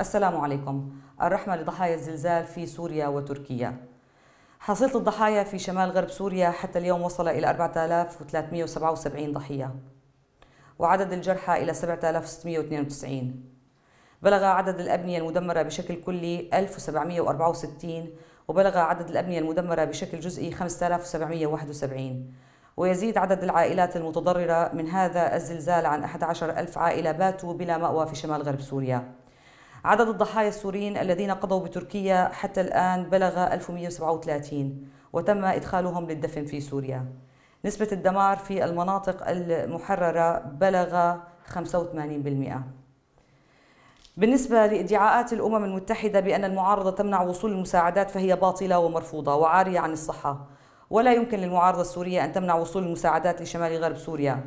السلام عليكم الرحمة لضحايا الزلزال في سوريا وتركيا حصيلة الضحايا في شمال غرب سوريا حتى اليوم وصل إلى 4377 ضحية وعدد الجرحى إلى 7692 بلغ عدد الأبنية المدمرة بشكل كلي 1764 وبلغ عدد الأبنية المدمرة بشكل جزئي 5771 ويزيد عدد العائلات المتضررة من هذا الزلزال عن 11 ألف عائلة باتوا بلا مأوى في شمال غرب سوريا عدد الضحايا السوريين الذين قضوا بتركيا حتى الآن بلغ 1137 وتم إدخالهم للدفن في سوريا نسبة الدمار في المناطق المحررة بلغ 85% بالنسبة لادعاءات الأمم المتحدة بأن المعارضة تمنع وصول المساعدات فهي باطلة ومرفوضة وعارية عن الصحة ولا يمكن للمعارضة السورية أن تمنع وصول المساعدات لشمال غرب سوريا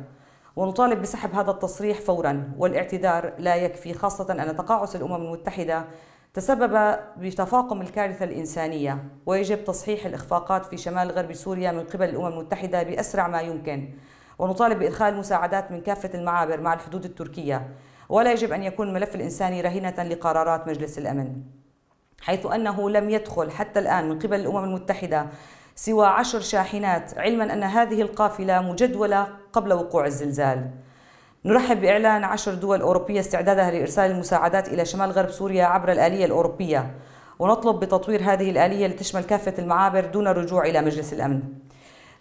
ونطالب بسحب هذا التصريح فورا والاعتذار لا يكفي خاصة أن تقاعس الأمم المتحدة تسبب بتفاقم الكارثة الإنسانية ويجب تصحيح الإخفاقات في شمال غرب سوريا من قبل الأمم المتحدة بأسرع ما يمكن ونطالب بإدخال مساعدات من كافة المعابر مع الحدود التركية ولا يجب أن يكون الملف الإنساني رهينة لقرارات مجلس الأمن حيث أنه لم يدخل حتى الآن من قبل الأمم المتحدة سوى عشر شاحنات علما أن هذه القافلة مجدولة قبل وقوع الزلزال نرحب بإعلان عشر دول أوروبية استعدادها لإرسال المساعدات إلى شمال غرب سوريا عبر الآلية الأوروبية ونطلب بتطوير هذه الآلية لتشمل كافة المعابر دون الرجوع إلى مجلس الأمن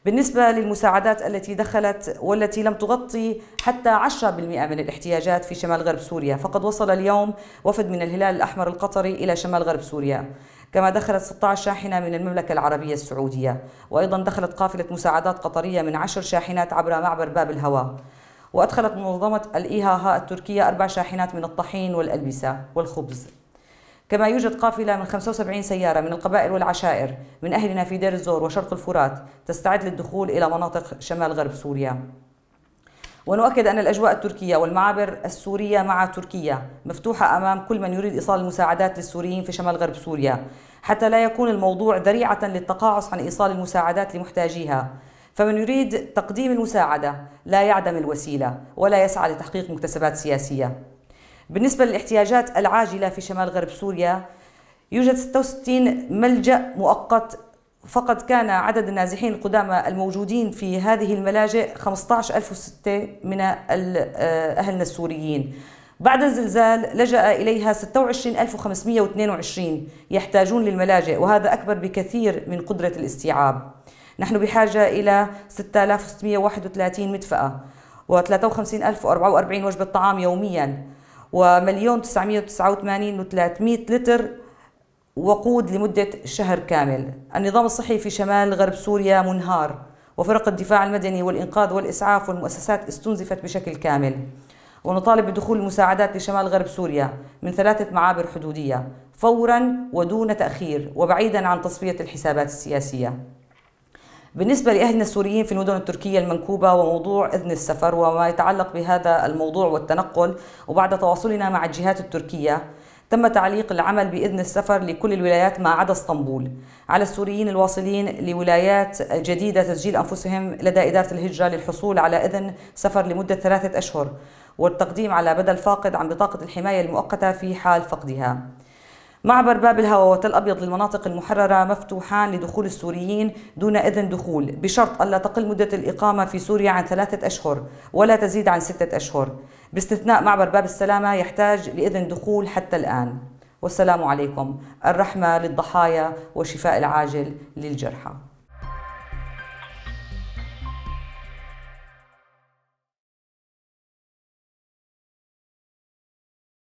بالنسبة للمساعدات التي دخلت والتي لم تغطي حتى 10% من الاحتياجات في شمال غرب سوريا فقد وصل اليوم وفد من الهلال الأحمر القطري إلى شمال غرب سوريا كما دخلت 16 شاحنة من المملكة العربية السعودية وأيضا دخلت قافلة مساعدات قطرية من 10 شاحنات عبر معبر باب الهواء وأدخلت منظمة الإيهاها التركية أربع شاحنات من الطحين والألبسة والخبز كما يوجد قافلة من 75 سيارة من القبائل والعشائر من أهلنا في دير الزور وشرق الفرات تستعد للدخول إلى مناطق شمال غرب سوريا ونؤكد أن الأجواء التركية والمعابر السورية مع تركيا مفتوحة أمام كل من يريد إيصال المساعدات للسوريين في شمال غرب سوريا حتى لا يكون الموضوع ذريعة للتقاعس عن إيصال المساعدات لمحتاجيها فمن يريد تقديم المساعدة لا يعدم الوسيلة ولا يسعى لتحقيق مكتسبات سياسية بالنسبة للاحتياجات العاجلة في شمال غرب سوريا يوجد 66 ملجأ مؤقت فقد كان عدد النازحين القدامى الموجودين في هذه الملاجئ 15006 من آه، أهلنا السوريين بعد الزلزال لجأ إليها 26522 يحتاجون للملاجئ وهذا أكبر بكثير من قدرة الاستيعاب نحن بحاجة إلى 6631 مدفأة و53044 وجبة طعام يومياً ومليون 989 و300 لتر وقود لمدة شهر كامل النظام الصحي في شمال غرب سوريا منهار وفرق الدفاع المدني والإنقاذ والإسعاف والمؤسسات استنزفت بشكل كامل ونطالب بدخول المساعدات لشمال غرب سوريا من ثلاثة معابر حدودية فورا ودون تأخير وبعيدا عن تصفية الحسابات السياسية بالنسبة لأهلنا السوريين في المدن التركية المنكوبة وموضوع إذن السفر وما يتعلق بهذا الموضوع والتنقل وبعد تواصلنا مع الجهات التركية تم تعليق العمل بإذن السفر لكل الولايات ما عدا اسطنبول على السوريين الواصلين لولايات جديدة تسجيل أنفسهم لدى إدارة الهجرة للحصول على إذن سفر لمدة ثلاثة أشهر والتقديم على بدل فاقد عن بطاقة الحماية المؤقتة في حال فقدها معبر باب الهوى وتل أبيض للمناطق المحررة مفتوحان لدخول السوريين دون إذن دخول بشرط ألا تقل مدة الإقامة في سوريا عن ثلاثة أشهر ولا تزيد عن ستة أشهر باستثناء معبر باب السلامة يحتاج لإذن دخول حتى الآن والسلام عليكم الرحمة للضحايا وشفاء العاجل للجرحى